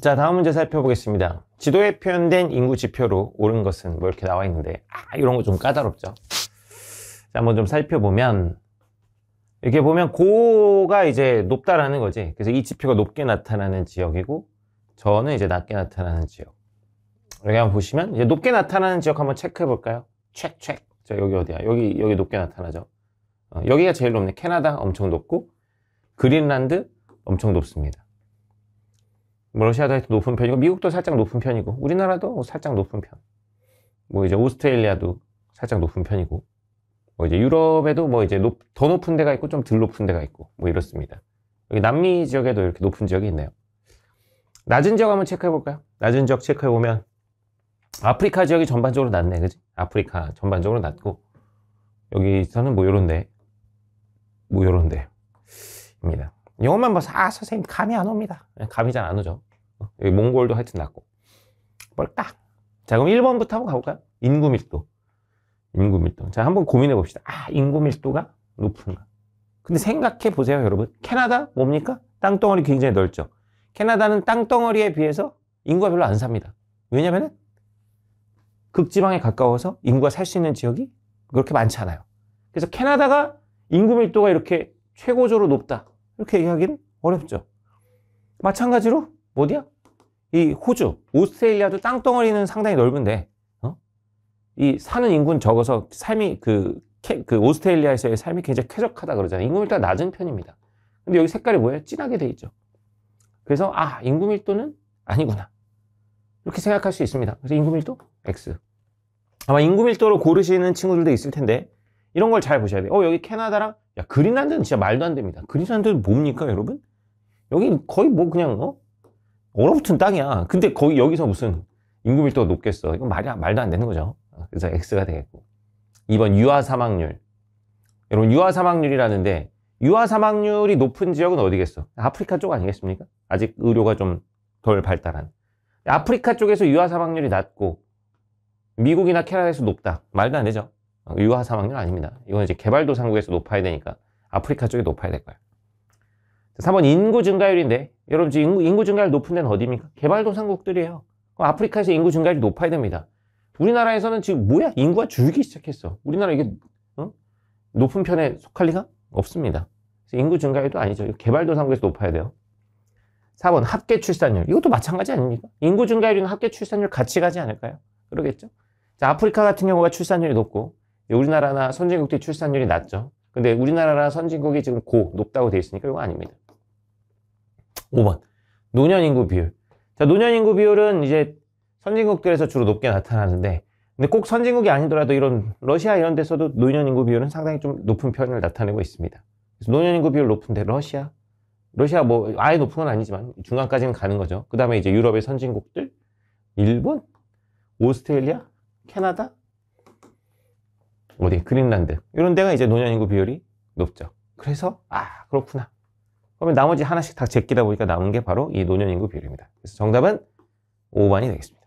자 다음 문제 살펴보겠습니다 지도에 표현된 인구 지표로 옳은 것은 뭐 이렇게 나와 있는데 아 이런 거 좀 까다롭죠 자 한번 좀 살펴보면 이렇게 보면 고가 이제 높다라는 거지 그래서 이 지표가 높게 나타나는 지역이고 저는 이제 낮게 나타나는 지역 여기 한번 보시면 이제 높게 나타나는 지역 한번 체크해 볼까요 책책 자 여기 어디야 여기 여기 높게 나타나죠 어, 여기가 제일 높네 캐나다 엄청 높고 그린란드 엄청 높습니다 뭐 러시아도 높은 편이고 미국도 살짝 높은 편이고 우리나라도 뭐 살짝 높은 편. 뭐 이제 오스트레일리아도 살짝 높은 편이고 뭐 이제 유럽에도 뭐 이제 높, 더 높은 데가 있고 좀 덜 높은 데가 있고 뭐 이렇습니다. 여기 남미 지역에도 이렇게 높은 지역이 있네요. 낮은 지역 한번 체크해 볼까요? 낮은 지역 체크해 보면 아프리카 지역이 전반적으로 낮네, 그지? 아프리카 전반적으로 낮고 여기서는 뭐 요런데, 뭐 요런데입니다. 영어만 봐서 아 선생님 감이 안 옵니다 예, 감이 잘 안 오죠 어, 여기 몽골도 하여튼 낫고 뻘딱 자 그럼 1번부터 한번 가볼까요? 인구밀도 인구밀도 자 한번 고민해 봅시다 아 인구밀도가 높은가 근데 생각해 보세요 여러분 캐나다 뭡니까? 땅덩어리 굉장히 넓죠 캐나다는 땅덩어리에 비해서 인구가 별로 안 삽니다 왜냐면은 극지방에 가까워서 인구가 살 수 있는 지역이 그렇게 많지 않아요 그래서 캐나다가 인구 밀도가 이렇게 최고조로 높다 이렇게 이야기는 어렵죠. 마찬가지로 어디야? 이 호주, 오스트레일리아도 땅덩어리는 상당히 넓은데 어? 이 사는 인구는 적어서 삶이 그, 캐, 그 오스트레일리아에서의 삶이 굉장히 쾌적하다 그러잖아요. 인구 밀도가 낮은 편입니다. 근데 여기 색깔이 뭐예요? 진하게 돼 있죠. 그래서 아 인구 밀도는 아니구나 이렇게 생각할 수 있습니다. 그래서 인구 밀도 X. 아마 인구 밀도를 고르시는 친구들도 있을 텐데 이런 걸 잘 보셔야 돼요. 어, 여기 캐나다랑, 야, 그린란드는 진짜 말도 안 됩니다. 그린란드는 뭡니까, 여러분? 여기 거의 뭐 그냥, 어? 얼어붙은 땅이야. 근데 거기, 여기서 무슨 인구 밀도가 높겠어. 이건 말이, 말도 안 되는 거죠. 어, 그래서 X가 되겠고. 2번, 유아 사망률. 여러분, 유아 사망률이라는데, 유아 사망률이 높은 지역은 어디겠어? 아프리카 쪽 아니겠습니까? 아직 의료가 좀 덜 발달한. 아프리카 쪽에서 유아 사망률이 낮고, 미국이나 캐나다에서 높다. 말도 안 되죠. 유화 어, 사망률 아닙니다. 이건 이제 개발도상국에서 높아야 되니까 아프리카 쪽이 높아야 될 거예요. 3번 인구 증가율인데 여러분 지금 인구, 인구 증가율 높은 데는 어디입니까? 개발도상국들이에요. 그럼 아프리카에서 인구 증가율이 높아야 됩니다. 우리나라에서는 지금 뭐야? 인구가 줄기 시작했어. 우리나라 이게 어? 높은 편에 속할 리가 없습니다. 그래서 인구 증가율도 아니죠. 개발도상국에서 높아야 돼요. 4번 합계 출산율. 이것도 마찬가지 아닙니까? 인구 증가율이나 합계 출산율 같이 가지 않을까요? 그러겠죠? 자, 아프리카 같은 경우가 출산율이 높고 예, 우리나라나 선진국들이 출산율이 낮죠. 근데 우리나라나 선진국이 지금 고, 높다고 돼 있으니까 이거 아닙니다. 5번. 노년 인구 비율. 자, 노년 인구 비율은 이제 선진국들에서 주로 높게 나타나는데 근데 꼭 선진국이 아니더라도 이런 러시아 이런 데서도 노년 인구 비율은 상당히 좀 높은 편을 나타내고 있습니다. 그래서 노년 인구 비율 높은데 러시아 러시아 뭐 아예 높은 건 아니지만 중간까지는 가는 거죠. 그다음에 이제 유럽의 선진국들 일본, 오스트레일리아, 캐나다 어디 그린란드 이런 데가 이제 노년인구 비율이 높죠. 그래서 아 그렇구나. 그러면 나머지 하나씩 다 제끼다 보니까 남은 게 바로 이 노년인구 비율입니다. 그래서 정답은 5번이 되겠습니다.